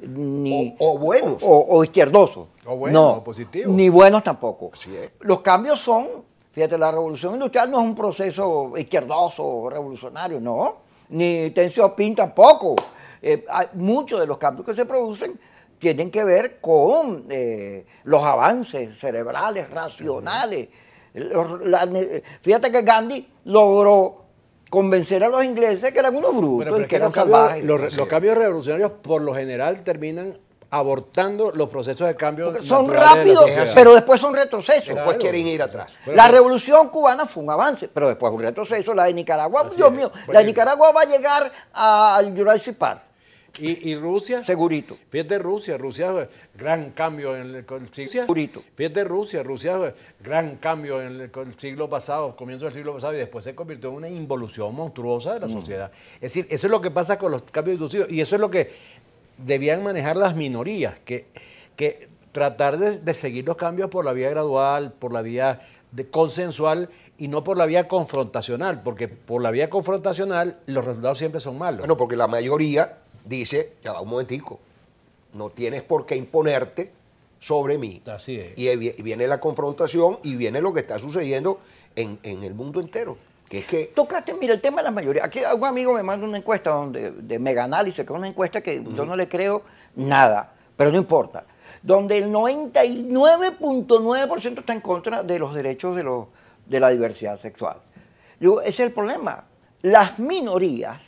ni o, buenos o, izquierdosos. O buenos, Ni buenos tampoco. Los cambios son, fíjate, la revolución industrial no es un proceso izquierdoso, revolucionario, no. Ni Tencio Pin tampoco. Eh, muchos de los cambios que se producen tienen que ver con eh, los avances cerebrales, racionales. fíjate que Gandhi logró convencer a los ingleses que eran unos brutos y que eran salvajes. Los, cambios revolucionarios por lo general terminan abortando los procesos de cambio. son rápidos, pero después son retrocesos. pues quieren ir atrás. la revolución cubana fue un avance, pero después un retroceso. La de Nicaragua, Dios mío, la de Nicaragua va a llegar al Jurassic y, Rusia. Segurito. Fíjate Rusia, Rusia, gran cambio en el, siglo. Segurito. Fíjate Rusia, Rusia, gran cambio en el, siglo pasado, comienzo del siglo pasado, y después se convirtió en una involución monstruosa de la mm. sociedad. Es decir, eso es lo que pasa con los cambios inducidos. Y eso es lo que debían manejar las minorías, que, que tratar de, seguir los cambios por la vía gradual, por la vía consensual y no por la vía confrontacional, porque por la vía confrontacional los resultados siempre son malos. Bueno, porque la mayoría dice, ya va un momentico, no tienes por qué imponerte sobre mí. Así es. Y viene la confrontación y viene lo que está sucediendo en, el mundo entero. Que es que... Tocaste, mira, el tema de la mayoría. Aquí algún amigo me manda una encuesta donde, de mega análisis, que es una encuesta que yo no le creo nada, pero no importa. Donde el 99.9% está en contra de los derechos de, los, de la diversidad sexual. Digo, ese es el problema. Las minorías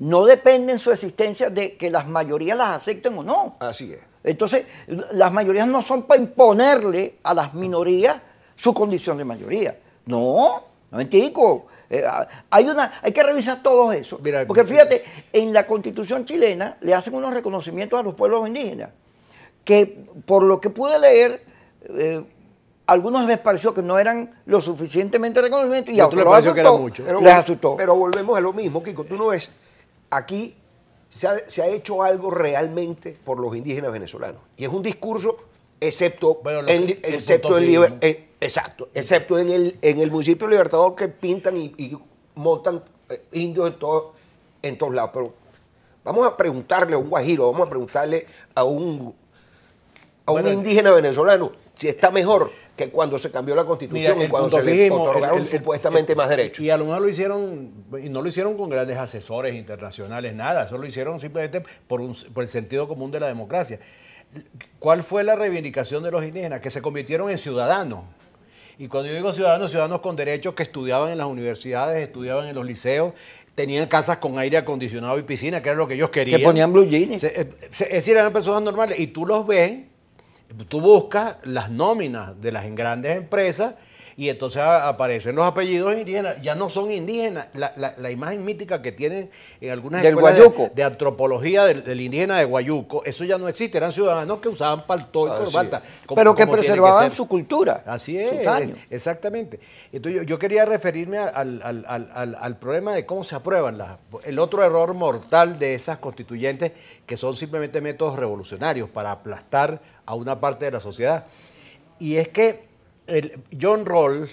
no dependen su existencia de que las mayorías las acepten o no. Así es. Entonces, las mayorías no son para imponerle a las minorías su condición de mayoría. No, no mentico. Eh, hay, una, hay que revisar todo eso. Porque fíjate, en la constitución chilena le hacen unos reconocimientos a los pueblos indígenas, que por lo que pude leer, a eh, algunos les pareció que no eran lo suficientemente reconocimientos y a otros les Pero, les asustó. Pero volvemos a lo mismo, Kiko. Tú no ves aquí se ha, hecho algo realmente por los indígenas venezolanos. Y es un discurso, excepto, en, excepto, eh, exacto, excepto en el, en el municipio Libertador que pintan y, montan eh, indios en, todos lados. Pero vamos a preguntarle a un guajiro, vamos a preguntarle a un, a un indígena venezolano si está mejor que cuando se cambió la constitución y cuando se le otorgaron supuestamente más derechos. Y a lo mejor lo hicieron, y no lo hicieron con grandes asesores internacionales, nada, eso lo hicieron simplemente por, el sentido común de la democracia. ¿Cuál fue la reivindicación de los indígenas? Que se convirtieron en ciudadanos. Y cuando yo digo ciudadanos, ciudadanos con derechos que estudiaban en las universidades, estudiaban en los liceos, tenían casas con aire acondicionado y piscina, que era lo que ellos querían. Se ponían blue jeans. Eh, es decir, eran personas normales. Y tú los ves tú buscas las nóminas de las grandes empresas y entonces aparecen los apellidos indígenas, ya no son indígenas, la, imagen mítica que tienen en algunas de, antropología del, indígena de Guayuco, eso ya no existe, eran ciudadanos que usaban palto y ah, corbata. Pero que preservaban su cultura. Así es, exactamente. Entonces yo, yo quería referirme al, problema de cómo se aprueban las... El otro error mortal de esas constituyentes que son simplemente métodos revolucionarios para aplastar a una parte de la sociedad. Y es que John Roll,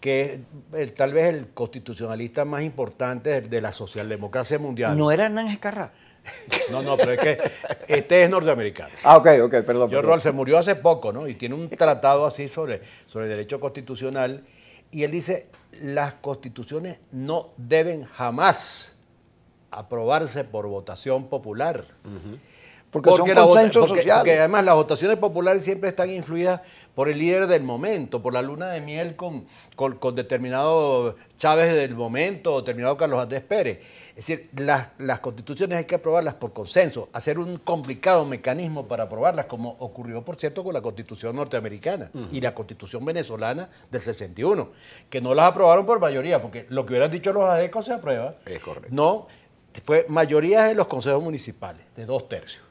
que es tal vez el constitucionalista más importante de la socialdemocracia mundial. ¿No era Hernán Escarra? No, no, pero es que este es norteamericano. Ah, ok, ok, perdón. John Rawls se murió hace poco, ¿no? Y tiene un tratado así sobre, sobre derecho constitucional. Y él dice, las constituciones no deben jamás aprobarse por votación popular. Porque, son Porque además las votaciones populares siempre están influidas por el líder del momento, por la luna de miel con, con, determinado Chávez del momento o determinado Carlos Andrés Pérez. Es decir, las, las, constituciones hay que aprobarlas por consenso, hacer un complicado mecanismo para aprobarlas, como ocurrió, por cierto, con la constitución norteamericana y la constitución venezolana del 61, que no las aprobaron por mayoría, porque lo que hubieran dicho los adecos se aprueba. Es correcto. No, fue mayoría en los consejos municipales, de dos tercios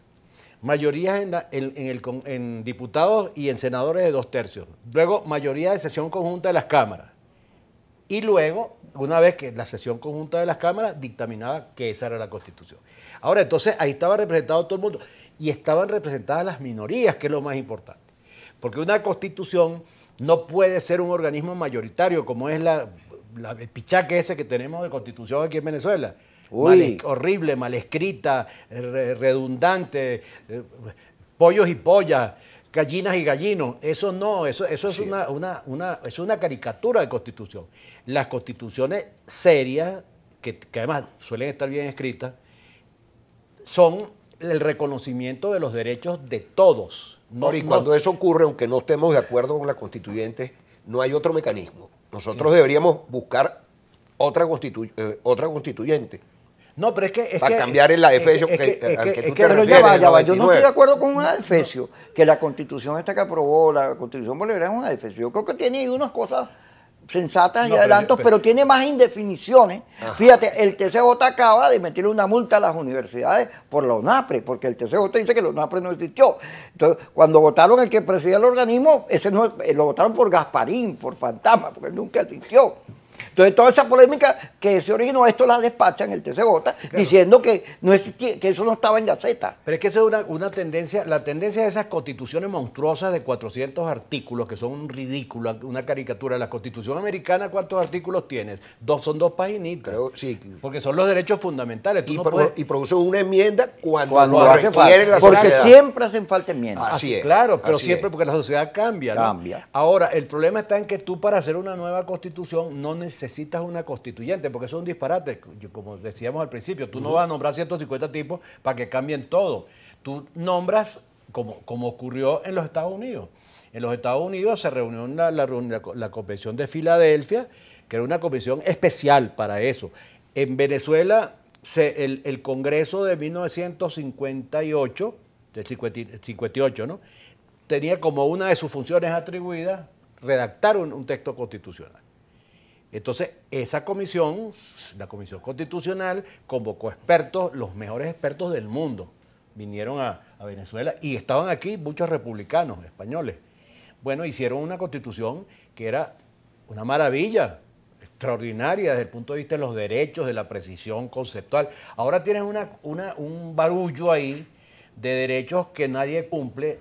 mayorías en, diputados y en senadores de dos tercios, luego mayoría de sesión conjunta de las cámaras, y luego, una vez que la sesión conjunta de las cámaras dictaminaba que esa era la constitución. Ahora, entonces ahí estaba representado todo el mundo, y estaban representadas las minorías, que es lo más importante, porque una constitución no puede ser un organismo mayoritario como es la, el pichaque ese que tenemos de constitución aquí en Venezuela horrible, mal escrita, redundante, eh, pollos y pollas, gallinas y gallinos. Eso no, eso, eso es, una, una, es una caricatura de constitución. Las constituciones serias, que, además suelen estar bien escritas, son el reconocimiento de los derechos de todos. y cuando eso ocurre, aunque no estemos de acuerdo con la constituyente, no hay otro mecanismo. Nosotros deberíamos buscar otra, eh, otra constituyente no, pero es que. para cambiar el adefesio que, que, Yo no estoy de acuerdo con un adefesio, que la constitución esta que aprobó, la constitución bolivariana es un adefesio. Yo creo que tiene ahí unas cosas sensatas y adelantos, pero, tiene más indefiniciones. Fíjate, el TCJ acaba de meterle una multa a las universidades por la UNAPRE, porque el TCJ dice que la UNAPRE no existió. Entonces, cuando votaron el que presidía el organismo, ese no, eh, lo votaron por Gasparín, por Fantasma, porque él nunca existió. Entonces, toda esa polémica que se originó, esto la despachan el TCJ diciendo que, no que eso no estaba en Gaceta. Pero es que esa es una, tendencia, la tendencia de esas constituciones monstruosas de 400 artículos, que son un ridículo, una caricatura. La Constitución americana, ¿cuántos artículos tienes? Dos, son dos paginitas. Creo, sí. Porque son los derechos fundamentales. y, produce una enmienda cuando, lo hace porque siempre hacen falta enmiendas. Así, es. Claro, pero siempre porque la sociedad cambia. Cambia. Ahora, el problema está en que tú para hacer una nueva constitución no necesitas necesitas una constituyente, porque eso es un disparate. Como decíamos al principio, tú no vas a nombrar 150 tipos para que cambien todo. Tú nombras, como, como ocurrió en los Estados Unidos. En los Estados Unidos se reunió la, la, Convención de Filadelfia, que era una comisión especial para eso. En Venezuela, el, Congreso de 1958, del 58, ¿no? tenía como una de sus funciones atribuidas redactar un texto constitucional. Entonces, esa comisión, la Comisión Constitucional, convocó expertos, los mejores expertos del mundo, vinieron a, Venezuela y estaban aquí muchos republicanos españoles. Bueno, hicieron una constitución que era una maravilla, extraordinaria desde el punto de vista de los derechos, de la precisión conceptual. Ahora tienes un barullo ahí de derechos que nadie cumple,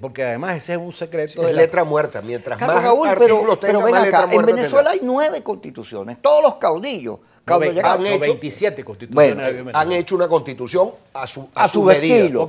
porque además ese es un secreto. de letra muerta, mientras pero, En Venezuela hay nueve constituciones, todos los caudillos. han hecho, 27 constituciones. han hecho una constitución a su, a,